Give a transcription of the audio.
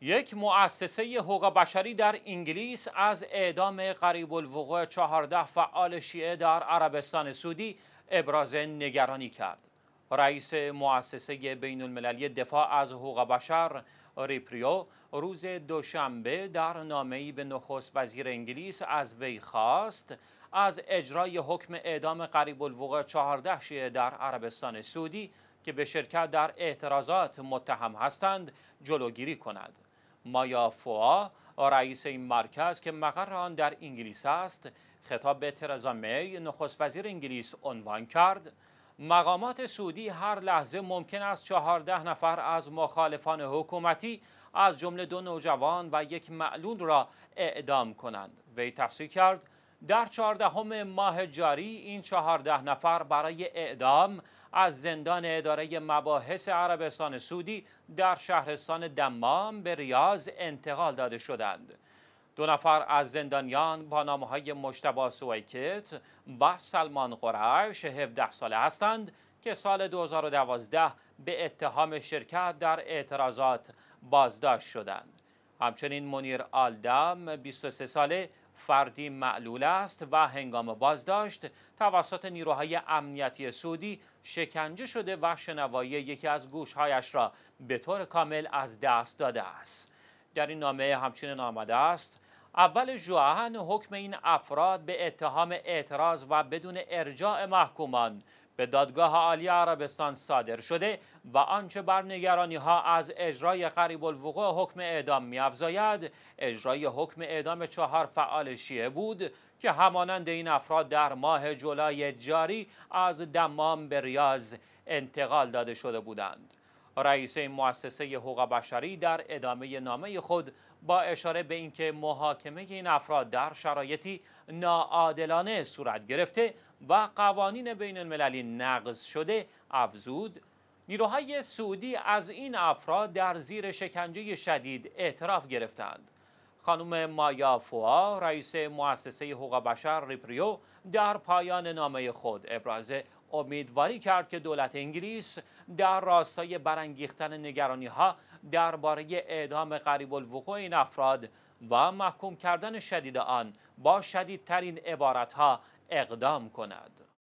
یک مؤسسه حقوق بشری در انگلیس از اعدام قریب الوقوع 14 فعال شیعه در عربستان سعودی ابراز نگرانی کرد. رئیس مؤسسه بین المللی دفاع از حقوق بشر ریپریو روز دوشنبه در نامه‌ای به نخست وزیر انگلیس از وی خواست از اجرای حکم اعدام قریب الوقوع 14 شیعه در عربستان سعودی که به شرکت در اعتراضات متهم هستند جلوگیری کند. فوا، رئیس این مرکز که مقر آن در انگلیس است خطاب به ترزا می نخست وزیر انگلیس عنوان کرد مقامات سعودی هر لحظه ممکن است چهارده نفر از مخالفان حکومتی از جمله دو نوجوان و یک معلول را اعدام کنند وی تفسیر کرد در چهاردهم ماه جاری این چهارده نفر برای اعدام از زندان اداره مباحث عربستان سعودی در شهرستان دمام به ریاض انتقال داده شدند. دو نفر از زندانیان با نامه های مشتبه سویکت و سلمان قرش 17 ساله هستند که سال 2012 به اتهام شرکت در اعتراضات بازداشت شدند. همچنین منیر آلدم 23 ساله فردی معلول است و هنگام بازداشت توسط نیروهای امنیتی سعودی شکنجه شده و شنوایی یکی از گوشهایش را به طور کامل از دست داده است در این نامه همچنین آمده است اول جوان حکم این افراد به اتهام اعتراض و بدون ارجاع محکومان به دادگاه عالی عربستان صادر شده و آنچه بر نگرانی ها از اجرای قریب الوقوع حکم اعدام میافزاید اجرای حکم اعدام چهار فعال شیعه بود که همانند این افراد در ماه جولای جاری از دمام به ریاض انتقال داده شده بودند رئیس مؤسسه حقوق بشری در ادامه نامه خود با اشاره به اینکه محاکمه این افراد در شرایطی ناعادلانه صورت گرفته و قوانین بین المللی نقض شده افزود نیروهای سعودی از این افراد در زیر شکنجه شدید اعتراف گرفتند خانم مایا فوا رئیس مؤسسه حقوق بشر ریپریو در پایان نامه خود ابراز امیدواری کرد که دولت انگلیس در راستای برانگیختن نگرانی ها درباره اعدام قریب الوقوع این افراد و محکوم کردن شدید آن با شدیدترین عبارت ها اقدام کند.